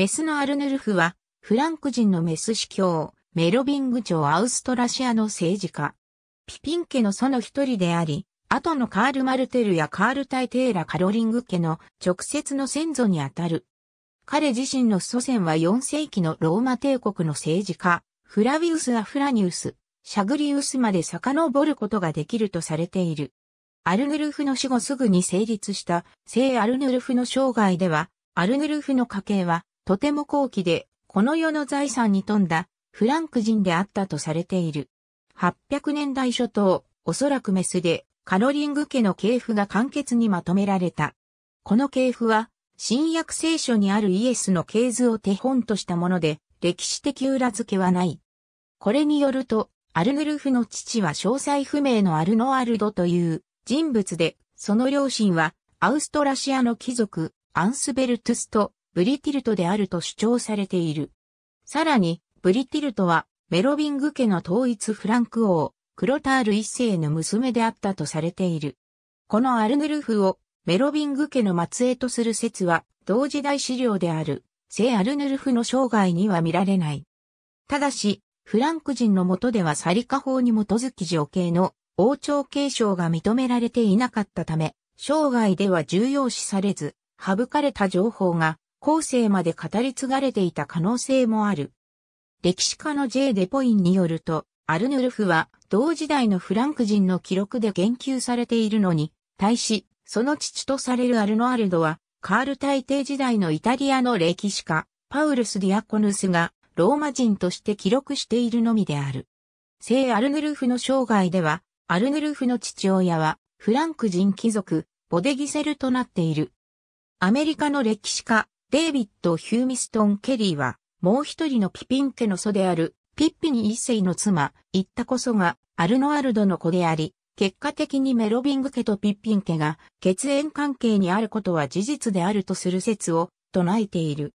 メスのアルヌルフは、フランク人のメス司教、メロビング朝アウストラシアの政治家。ピピン家の祖の一人であり、後のカール・マルテルやカール・タイテーラ・カロリング家の直接の先祖にあたる。彼自身の祖先は4世紀のローマ帝国の政治家、フラビウス・アフラニウス、シャグリウスまで遡ることができるとされている。アルヌルフの死後すぐに成立した聖アルヌルフの生涯では、アルヌルフの家系はとても高貴で、この世の財産に富んだフランク人であったとされている。800年代初頭、おそらくメスで、カロリング家の系譜が簡潔にまとめられた。この系譜は、新約聖書にあるイエスの系図を手本としたもので、歴史的裏付けはない。これによると、アルヌルフの父は詳細不明のアルノアルドという人物で、その両親はアウストラシアの貴族、アンスベルトゥスとブリティルトであると主張されている。さらに、ブリティルトは、メロビング家の統一フランク王、クロタール一世の娘であったとされている。このアルヌルフをメロビング家の末裔とする説は、同時代資料である、聖アルヌルフの生涯には見られない。ただし、フランク人の下ではサリカ法に基づき女系の王朝継承が認められていなかったため、生涯では重要視されず、省かれた情報が後世まで語り継がれていた可能性もある。歴史家の J. デポインによると、アルヌルフは同時代のフランク人の記録で言及されているのに、対し、その父とされるアルノアルドは、カール大帝時代のイタリアの歴史家、パウルス・ディアコヌスが、ローマ人として記録しているのみである。聖アルヌルフの生涯では、アルヌルフの父親は、フランク人貴族、ボデギセルとなっている。アメリカの歴史家、デイビッド・ヒューミストン・ケリーは、もう一人のピピン家の祖である、ピッピニ一世の妻、言ったこそが、アルノアルドの子であり、結果的にメロビング家とピッピン家が血縁関係にあることは事実であるとする説を唱えている。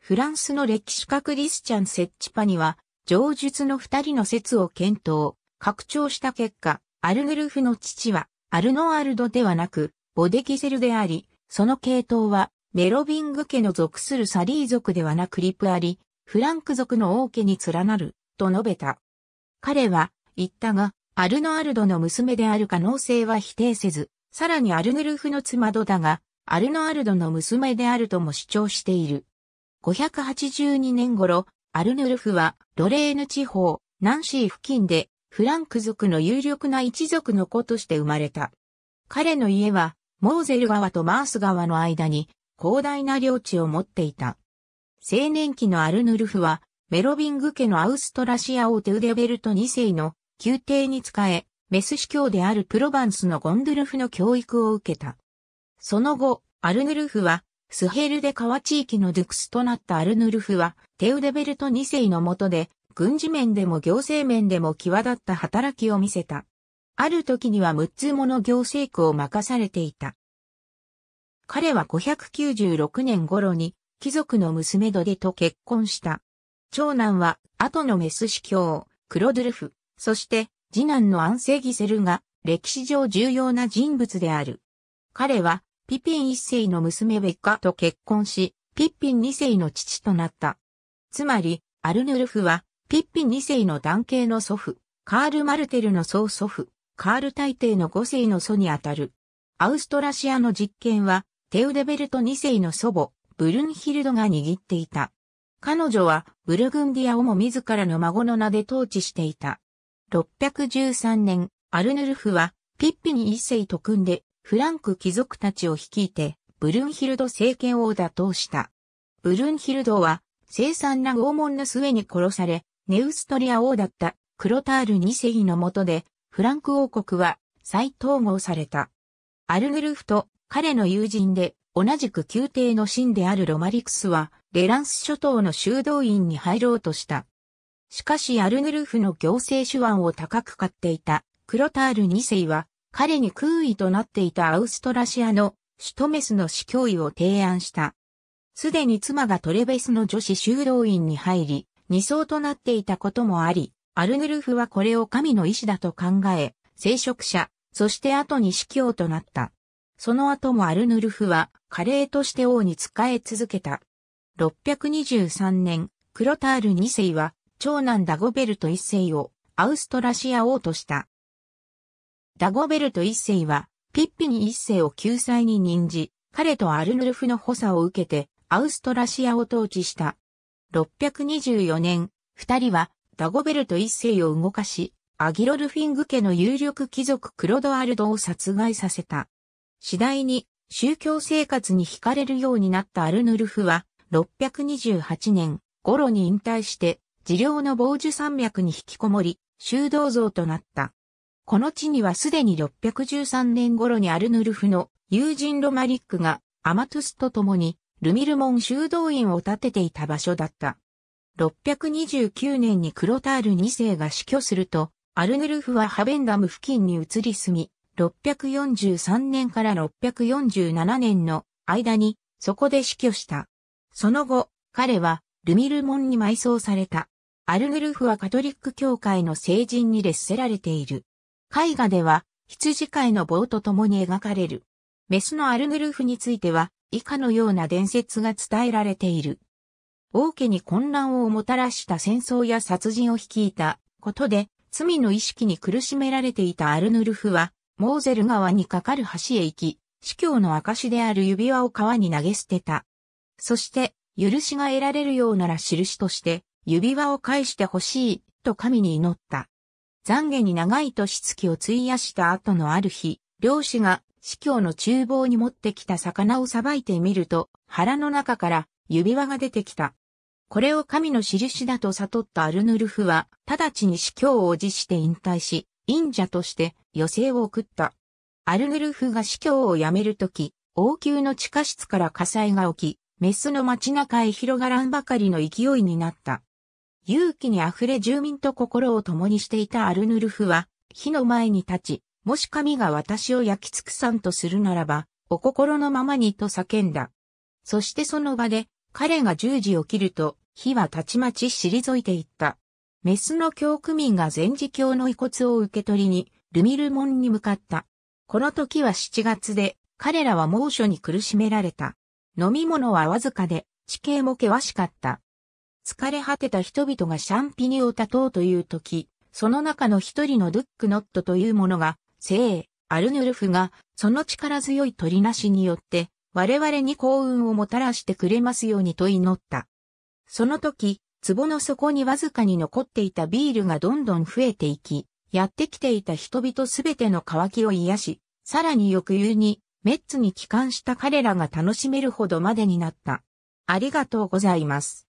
フランスの歴史家クリスチャン・セッチパには、上述の二人の説を検討、拡張した結果、アルグルフの父は、アルノアルドではなく、ボデキセルであり、その系統は、メロビング家の属するサリー族ではなくリプアリ、フランク族の王家に連なる、と述べた。彼は、言ったが、アルノアルドの娘である可能性は否定せず、さらにアルヌルフの妻ドだが、アルノアルドの娘であるとも主張している。582年頃、アルヌルフは、ロレーヌ地方、ナンシー付近で、フランク族の有力な一族の子として生まれた。彼の家は、モーゼル川とマース川の間に、広大な領地を持っていた。青年期のアルヌルフは、メロビング家のアウストラシア王テウデベルト2世の宮廷に仕え、メス司教であるプロヴァンスのゴンドルフの教育を受けた。その後、アルヌルフは、スヘルデ川地域のデゥクスとなったアルヌルフは、テウデベルト2世の下で、軍事面でも行政面でも際立った働きを見せた。ある時には6つもの行政区を任されていた。彼は596年頃に貴族の娘ドデと結婚した。長男は後のメス司教、クロドゥルフ、そして次男のアンセギセルが歴史上重要な人物である。彼はピピン一世の娘ベッカと結婚し、ピッピン二世の父となった。つまり、アルヌルフはピッピン二世の男系の祖父、カール・マルテルの曽祖父、カール大帝の五世の祖にあたる。アウストラシアの実験は、テウデベルト2世の祖母、ブルンヒルドが握っていた。彼女はブルグンディアをも自らの孫の名で統治していた。613年、アルヌルフはピッピに一世と組んでフランク貴族たちを率いてブルンヒルド政権を打倒した。ブルンヒルドは凄惨な拷問の末に殺され、ネウストリア王だったクロタール2世の下でフランク王国は再統合された。アルヌルフと彼の友人で、同じく宮廷の神であるロマリクスは、レランス諸島の修道院に入ろうとした。しかしアルヌルフの行政手腕を高く買っていた、クロタール2世は、彼に空位となっていたアウストラシアのシュトメスの司教位を提案した。すでに妻がトレベスの女子修道院に入り、二層となっていたこともあり、アルヌルフはこれを神の意志だと考え、聖職者、そして後に司教となった。その後もアルヌルフは華麗として王に仕え続けた。623年、クロタール2世は、長男ダゴベルト1世をアウストラシア王とした。ダゴベルト1世は、ピッピニ1世を救済に任じ、彼とアルヌルフの補佐を受けて、アウストラシアを統治した。624年、二人は、ダゴベルト1世を動かし、アギロルフィング家の有力貴族クロドアルドを殺害させた。次第に宗教生活に惹かれるようになったアルヌルフは、628年頃に引退して、治療の傍受山脈に引きこもり、修道像となった。この地にはすでに613年頃にアルヌルフの友人ロマリックがアマトゥスと共にルミルモン修道院を建てていた場所だった。629年にクロタール2世が死去すると、アルヌルフはハベンダム付近に移り住み、643年から647年の間にそこで死去した。その後、彼はルミル門に埋葬された。アルヌルフはカトリック教会の聖人に列せられている。絵画では羊飼いの棒と共に描かれる。メスのアルヌルフについては以下のような伝説が伝えられている。王家に混乱をもたらした戦争や殺人を率いたことで罪の意識に苦しめられていたアルヌルフはモーゼル川に架かる橋へ行き、司教の証である指輪を川に投げ捨てた。そして、許しが得られるようなら印として、指輪を返してほしい、と神に祈った。懺悔に長い年月を費やした後のある日、漁師が司教の厨房に持ってきた魚をさばいてみると、腹の中から指輪が出てきた。これを神の印だと悟ったアルヌルフは、直ちに司教を辞して引退し、隠者として余生を送った。アルヌルフが司教を辞めるとき、王宮の地下室から火災が起き、メスの街中へ広がらんばかりの勢いになった。勇気に溢れ住民と心を共にしていたアルヌルフは、火の前に立ち、もし神が私を焼き尽くさんとするならば、お心のままにと叫んだ。そしてその場で、彼が十時起きると、火はたちまち退いていった。メスの教区民が全自教の遺骨を受け取りに、ルミルモンに向かった。この時は7月で、彼らは猛暑に苦しめられた。飲み物はわずかで、地形も険しかった。疲れ果てた人々がシャンピニを立とうという時、その中の一人のドゥックノットというものが、聖、アルヌルフが、その力強い鳥なしによって、我々に幸運をもたらしてくれますようにと祈った。その時、壺の底にわずかに残っていたビールがどんどん増えていき、やってきていた人々すべての渇きを癒し、さらに翌夕に、メッツに帰還した彼らが楽しめるほどまでになった。ありがとうございます。